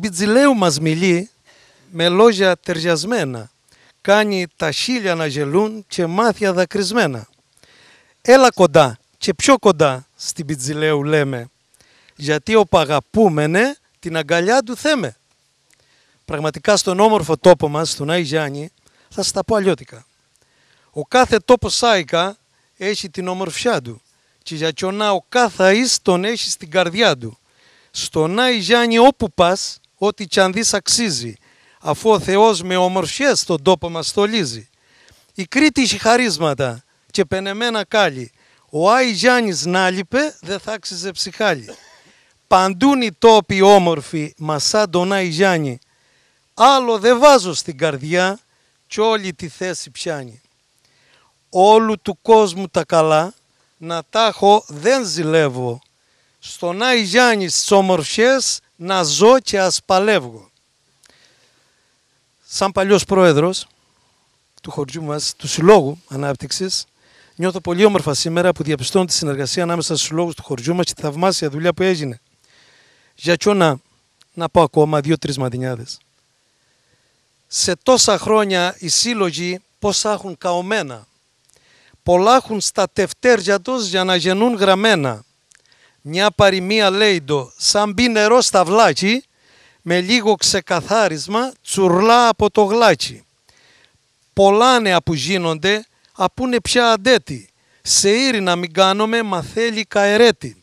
Μπιτζιλέου μας μιλεί με λόγια ταιριασμένα. Κάνει τα χίλια να γελούν και μάθια δακρυσμένα. Έλα κοντά και πιο κοντά στην Πιτζιλέου λέμε. Γιατί ο παγαπούμενε την αγκαλιά του θέμε. Πραγματικά στον όμορφο τόπο μας, στον Άι Γιάννη, θα στα πω αλλιώτικα. Ο κάθε τόπος Σάικα έχει την ομορφιά του και για κιονά ο κάθε τον έχει στην καρδιά του. Στον Άι Γιάννη όπου πας ό,τι κι αν αξίζει, αφού ο Θεός με ομορφιές τον τόπο μας στολίζει. Η Κρήτη είχε χαρίσματα και πενεμένα κάλλη. Ο Άι Γιάννης να λείπε, δεν θα άξιζε ψυχάλι. Παντούν οι τόποι όμορφοι, μα σαν τον Άι Γιάννη. Άλλο δε βάζω στην καρδιά κι όλη τη θέση πιάνει. Όλου του κόσμου τα καλά, να τα έχω δεν ζηλεύω. Στον Άι Γιάννης στις ομορφιές να ζω και ας παλεύω. Σαν παλιός πρόεδρος του χωριού μας, του Συλλόγου Ανάπτυξης, νιώθω πολύ όμορφα σήμερα που διαπιστώνω τη συνεργασία ανάμεσα στους συλλόγους του χωριού μας και τη θαυμάσια δουλειά που έγινε. Για ποιο να, να πω ακόμα δύο-τρεις μαντινιάδες. Σε τόσα χρόνια οι σύλλογοι πόσα έχουν καωμένα. Πολλά έχουν στα τευτέρια τους για να γεννούν γραμμένα. Μια παροιμία λέει το, σαν μπει νερό στα βλάκι, με λίγο ξεκαθάρισμα τσουρλά από το γλάκι. Πολλά νέα που γίνονται, απούνε πια αντέτη. Σε ήρη να μην κάνουμε, μα θέλει καερέτη.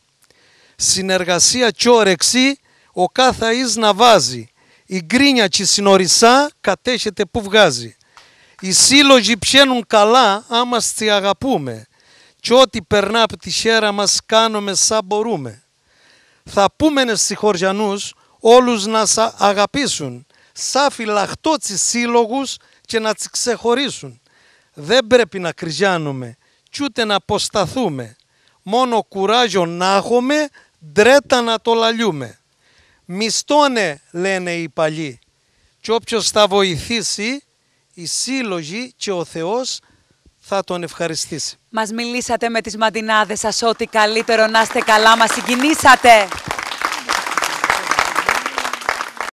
Συνεργασία κι όρεξη, ο κάθε να βάζει. Η γκρίνια η συνορισά κατέχεται που βγάζει. Οι σύλλογοι πιένουν καλά, άμα στι αγαπούμε και ό,τι περνά από τη χέρα μας κάνουμε σαν μπορούμε. Θα πούμε στις χωριανούς όλους να σα αγαπήσουν, σαν τις σύλλογους και να τις ξεχωρίσουν. Δεν πρέπει να κρυζιάνουμε κι ούτε να αποσταθούμε. Μόνο κουράγιο να έχουμε, ντρέτα να το λαλιούμε. Μισθώνε, λένε οι παλιοί, και όποιος θα βοηθήσει, οι σύλλογοι και ο Θεός θα τον ευχαριστήσει. Μας μιλήσατε με τις μαντινάδες σας, ό,τι καλύτερο να είστε καλά, μας συγκινήσατε.